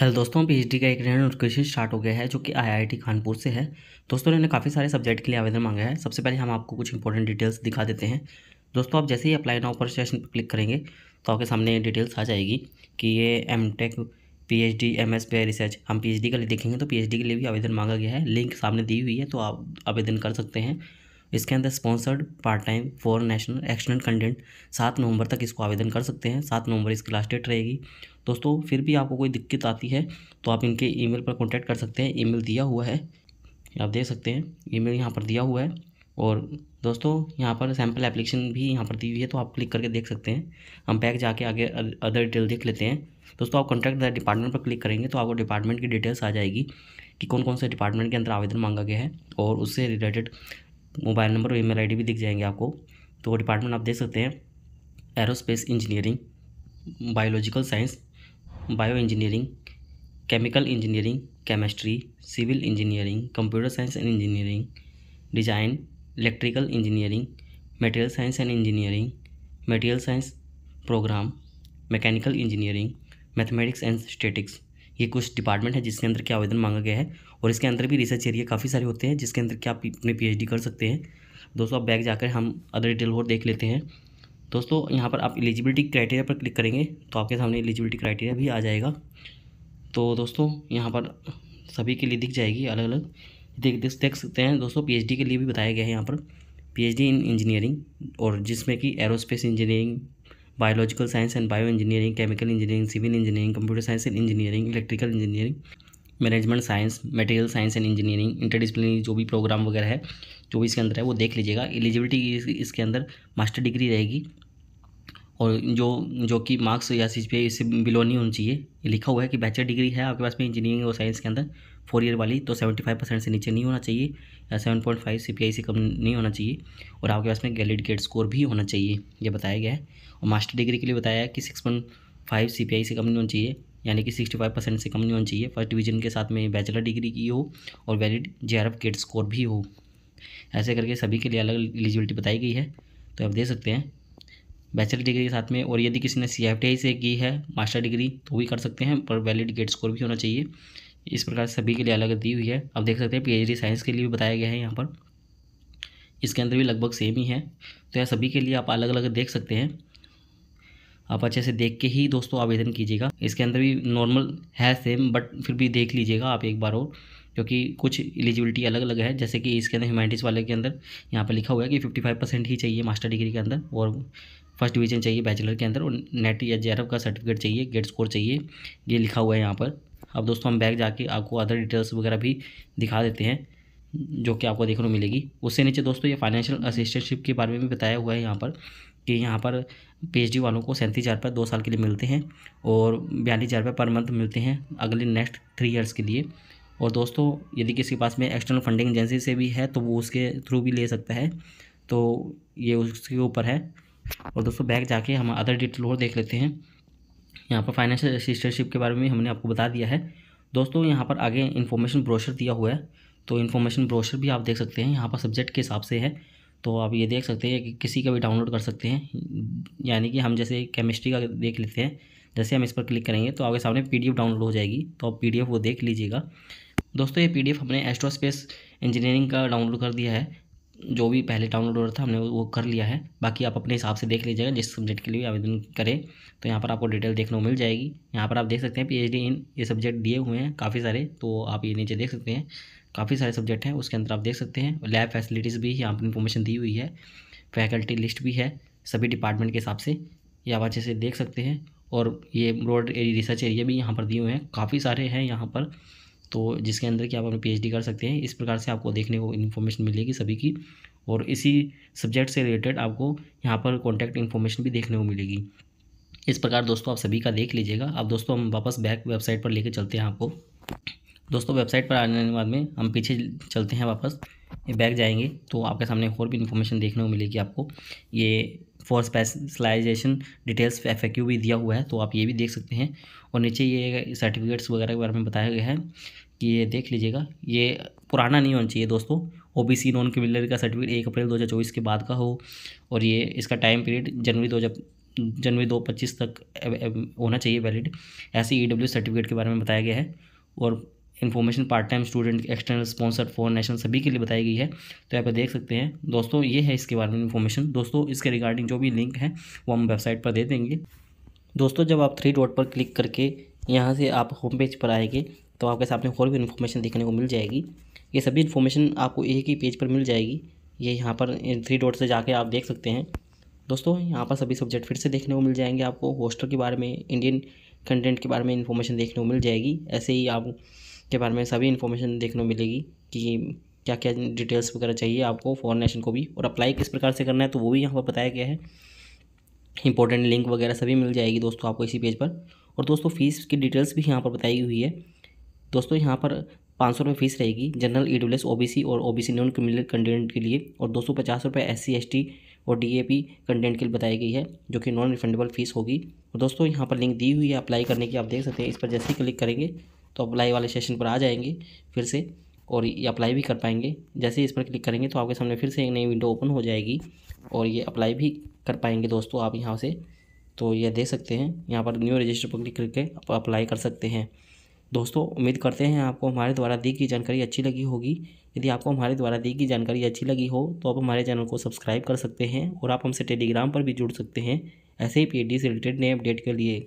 hello दोस्तों PhD का एक नया नोटिफिकेशन स्टार्ट हो गया है जो कि आईआईटी कानपुर से है दोस्तों इन्होंने काफ़ी सारे सब्जेक्ट के लिए आवेदन मांगा है सबसे पहले हम आपको कुछ इंपॉर्टेंट डिटेल्स दिखा देते हैं दोस्तों आप जैसे ही अप्लाई नाउ पर सेशन पर क्लिक करेंगे तो आपके सामने डिटेल्स आ जाएगी कि ये M tech P H D M S पे रिसर्च हम पी एच डी के लिए देखेंगे तो पी एच डी के लिए भी आवेदन मांगा गया है लिंक सामने दी हुई है तो आप आवेदन कर सकते हैं इसके अंदर sponsored part time for national external content सात नवंबर तक इसको आवेदन कर सकते हैं सात नवंबर इसकी लास्ट डेट रहेगी दोस्तों फिर भी आपको कोई दिक्कत आती है तो आप इनके ईमेल पर कॉन्टैक्ट कर सकते हैं ईमेल दिया हुआ है आप देख सकते हैं ईमेल यहाँ पर दिया हुआ है और दोस्तों यहाँ पर सैम्पल एप्लीकेशन भी यहाँ पर दी हुई है तो आप क्लिक करके देख सकते हैं हम पैक जाके आगे अदर डिटेल देख लेते हैं दोस्तों आप कॉन्टैक्ट द डिपार्टमेंट पर क्लिक करेंगे तो आपको डिपार्टमेंट की डिटेल्स आ जाएगी कि कौन कौन से डिपार्टमेंट के अंदर आवेदन मांगा गया है और उससे रिलेटेड मोबाइल नंबर और ईमेल आईडी भी दिख जाएंगे आपको तो डिपार्टमेंट आप देख सकते हैं aerospace engineering biological science bio engineering chemical engineering chemistry civil engineering computer science and engineering design electrical engineering material science and engineering material science programme mechanical engineering mathematics and statics ये कुछ department है जिसके अंदर के आवेदन मांगा गया है और इसके अंदर भी रिसर्च एरिया काफ़ी सारे होते हैं जिसके अंदर कि आप अपने पी कर सकते हैं दोस्तों आप बैग जाकर हम अदर डिटेल और देख लेते हैं दोस्तों यहाँ पर आप एलिजिबिलिटी क्राइटेरिया पर क्लिक करेंगे तो आपके सामने एलिजिबिलिटी क्राइटेरिया भी आ जाएगा तो दोस्तों यहाँ पर सभी के लिए दिख जाएगी अलग अलग देख देख देख सकते हैं दोस्तों पीएचडी के लिए भी बताया गया है यहाँ पर पीएचडी इन इंजीनियरिंग और जिसमें कि aerospace engineering biological science and bio engineering chemical engineering civil engineering computer science and engineering electrical engineering management science material science and engineering interdisciplinary जो भी प्रोग्राम वगैरह है जो भी इसके अंदर है वो देख लीजिएगा एलिजिबिलिटी इसके अंदर मास्टर डिग्री रहेगी और जो जो कि मार्क्स या सी जी इससे बिलो नहीं होनी चाहिए लिखा हुआ है कि बैचलर डिग्री है आपके पास में इंजीनियरिंग और साइंस के अंदर फोर ईयर वाली तो सेवेंटी फाइव परसेंट से नीचे नहीं होना चाहिए या seven point five C P I से कम नहीं होना चाहिए और आपके पास में गैलिड गेट स्कोर भी होना चाहिए ये बताया गया है और मास्टर डिग्री के लिए बताया है कि six point five C P I से कम नहीं होना चाहिए यानी कि सिक्सटी फाइव परसेंट से कम नहीं होना चाहिए फर्स्ट डिवीजन के साथ में बैचलर डिग्री की हो और valid J R F GATE score भी हो ऐसे करके सभी के लिए अलग एलिजिबिलिटी बताई गई है तो आप देख सकते हैं बैचलर डिग्री के साथ में और यदि किसी ने सी से की है मास्टर डिग्री तो भी कर सकते हैं पर वैलिड गेट स्कोर भी होना चाहिए इस प्रकार सभी के लिए अलग दी हुई है आप देख सकते हैं डी साइंस के लिए भी बताया गया है यहाँ पर इसके अंदर भी लगभग सेम ही है तो यह सभी के लिए आप अलग अलग देख सकते हैं आप अच्छे से देख के ही दोस्तों आवेदन कीजिएगा इसके अंदर भी नॉर्मल है सेम बट फिर भी देख लीजिएगा आप एक बार और क्योंकि कुछ एलिजिबिलिटी अलग अलग है जैसे कि इसके अंदर ह्यूमैनिटीज़ वाले के अंदर यहाँ पर लिखा हुआ है कि 55 परसेंट ही चाहिए मास्टर डिग्री के अंदर और फर्स्ट डिवीजन चाहिए बैचलर के अंदर और नेट या जे का सर्टिफिकेट चाहिए गेट स्कोर चाहिए ये लिखा हुआ है यहाँ पर अब दोस्तों हम बैग जाके आपको अदर डिटेल्स वगैरह भी दिखा देते हैं जो कि आपको देखने को मिलेगी उससे नीचे दोस्तों ये फाइनेंशियल असिस्टेंटशिप के बारे में भी बताया हुआ है यहाँ पर कि यहाँ पर पीएचडी वालों को सैंतीस हज़ार रुपये दो साल के लिए मिलते हैं और बयालीस हज़ार रुपये पर मंथ मिलते हैं अगले नेक्स्ट थ्री ईयर्स के लिए और दोस्तों यदि किसी के पास में एक्सटर्नल फंडिंग एजेंसी से भी है तो वो उसके थ्रू भी ले सकता है तो ये उसके ऊपर है और दोस्तों बैक जाके हम अदर डिटेल और देख लेते हैं यहाँ पर फाइनेंशियल असिस्टेंटशिप के बारे में हमने आपको बता दिया है दोस्तों यहाँ पर आगे इन्फॉर्मेशन ब्रोशर दिया हुआ है तो इन्फॉर्मेशन ब्रोशर भी आप देख सकते हैं यहाँ पर सब्जेक्ट के हिसाब से है तो आप ये देख सकते हैं कि किसी का भी डाउनलोड कर सकते हैं यानी कि हम जैसे केमिस्ट्री का देख लेते हैं जैसे हम इस पर क्लिक करेंगे तो आपके सामने पीडीएफ डाउनलोड हो जाएगी तो आप पीडीएफ वो देख लीजिएगा दोस्तों ये पीडीएफ हमने एस्ट्रोस्पेस इंजीनियरिंग का डाउनलोड कर दिया है जो भी पहले डाउनलोड हो रहा था हमने वो कर लिया है बाकी आप अपने हिसाब से देख लीजिएगा जिस सब्जेक्ट के लिए आवेदन करें तो यहाँ पर आपको डिटेल देखने को मिल जाएगी यहाँ पर आप देख सकते हैं पीएचडी इन ये सब्जेक्ट दिए हुए हैं काफ़ी सारे तो आप ये नीचे देख सकते हैं काफ़ी सारे सब्जेक्ट हैं उसके अंदर आप देख सकते हैं लैब फैसिलिटीज़ भी यहाँ पर इन्फॉर्मेशन दी हुई है फैकल्टी लिस्ट भी है सभी डिपार्टमेंट के हिसाब से ये आप अच्छे से देख सकते हैं और ये ब्रॉड रिसर्च एरिया भी यहाँ पर दिए हुए हैं काफ़ी सारे हैं यहाँ पर तो जिसके अंदर कि आप अपनी पीएचडी कर सकते हैं इस प्रकार से आपको देखने को इन्फॉर्मेशन मिलेगी सभी की और इसी सब्जेक्ट से रिलेटेड आपको यहाँ पर कॉन्टैक्ट इन्फॉर्मेशन भी देखने को मिलेगी इस प्रकार दोस्तों आप सभी का देख लीजिएगा अब दोस्तों हम वापस बैक वेबसाइट पर लेके चलते हैं आपको दोस्तों वेबसाइट पर आने के बाद में हम पीछे चलते हैं वापस बैक जाएंगे तो आपके सामने और भी इन्फॉर्मेशन देखने को मिलेगी आपको ये फॉर स्पेशलाइजेशन डिटेल्स एफ भी दिया हुआ है तो आप ये भी देख सकते हैं और नीचे ये सर्टिफिकेट्स वगैरह के बारे में बताया गया है कि ये देख लीजिएगा ये पुराना नहीं होना चाहिए दोस्तों ओबीसी नॉन क्रिमिनल का सर्टिफिकेट एक अप्रैल 2024 के बाद का हो और ये इसका टाइम पीरियड जनवरी दो जनवरी दो पच्चीस तक होना चाहिए वैलिड ऐसे ई e सर्टिफिकेट के बारे में बताया गया है और information part time student external sponsor for national सभी के लिए बताई गई है तो यहाँ पर देख सकते हैं दोस्तों ये है इसके बारे में इन्फॉर्मेशन दोस्तों इसके रिगार्डिंग जो भी लिंक है वो हम वेबसाइट पर दे देंगे दोस्तों जब आप थ्री डॉट पर क्लिक करके यहाँ से आप होम पेज पर आएंगे तो आपके सामने और भी इन्फॉर्मेशन देखने को मिल जाएगी ये सभी इन्फॉर्मेशन आपको एक ही पेज पर मिल जाएगी ये यहाँ पर थ्री डॉट से जाके आप देख सकते हैं दोस्तों यहाँ पर सभी सब्जेक्ट फिर से देखने को मिल जाएंगे आपको होस्टल के बारे में इंडियन कंटेंट के बारे में इन्फॉर्मेशन देखने को मिल जाएगी ऐसे ही आप के बारे में सभी इन्फॉर्मेशन देखने को मिलेगी कि क्या क्या डिटेल्स वगैरह चाहिए आपको फॉरन नेशन को भी और अप्लाई किस प्रकार से करना है तो वो भी यहाँ पर बताया गया है इंपॉर्टेंट लिंक वगैरह सभी मिल जाएगी दोस्तों आपको इसी पेज पर और दोस्तों फीस की डिटेल्स भी यहाँ पर बताई हुई है दोस्तों यहाँ पर पाँच सौ रुपये फीस रहेगी general E W S O B C और O B C non criminal content के लिए और दो सौ पचास रुपये एस सी एस टी और डी ए पी कंटेंट के लिए बताई गई है जो कि नॉन रिफंडेबल फीस होगी और दोस्तों यहाँ पर लिंक दी हुई है अप्लाई करने की आप देख सकते हैं इस पर जैसे ही क्लिक करेंगे तो अप्लाई वाले सेशन पर आ जाएंगे फिर से और ये अप्लाई भी कर पाएंगे जैसे ही इस पर क्लिक करेंगे तो आपके सामने फिर से एक नई विंडो ओपन हो जाएगी और ये अप्लाई भी कर पाएंगे दोस्तों आप यहाँ से तो ये देख सकते हैं यहाँ पर न्यू रजिस्टर पर क्लिक करके आप अप्लाई कर सकते हैं दोस्तों उम्मीद करते हैं आपको हमारे द्वारा दी गई जानकारी अच्छी लगी होगी यदि आपको हमारे द्वारा दी गई जानकारी अच्छी लगी हो तो आप हमारे चैनल को सब्सक्राइब कर सकते हैं और आप हमसे टेलीग्राम पर भी जुड़ सकते हैं ऐसे ही पी से रिलेटेड नए अपडेट के लिए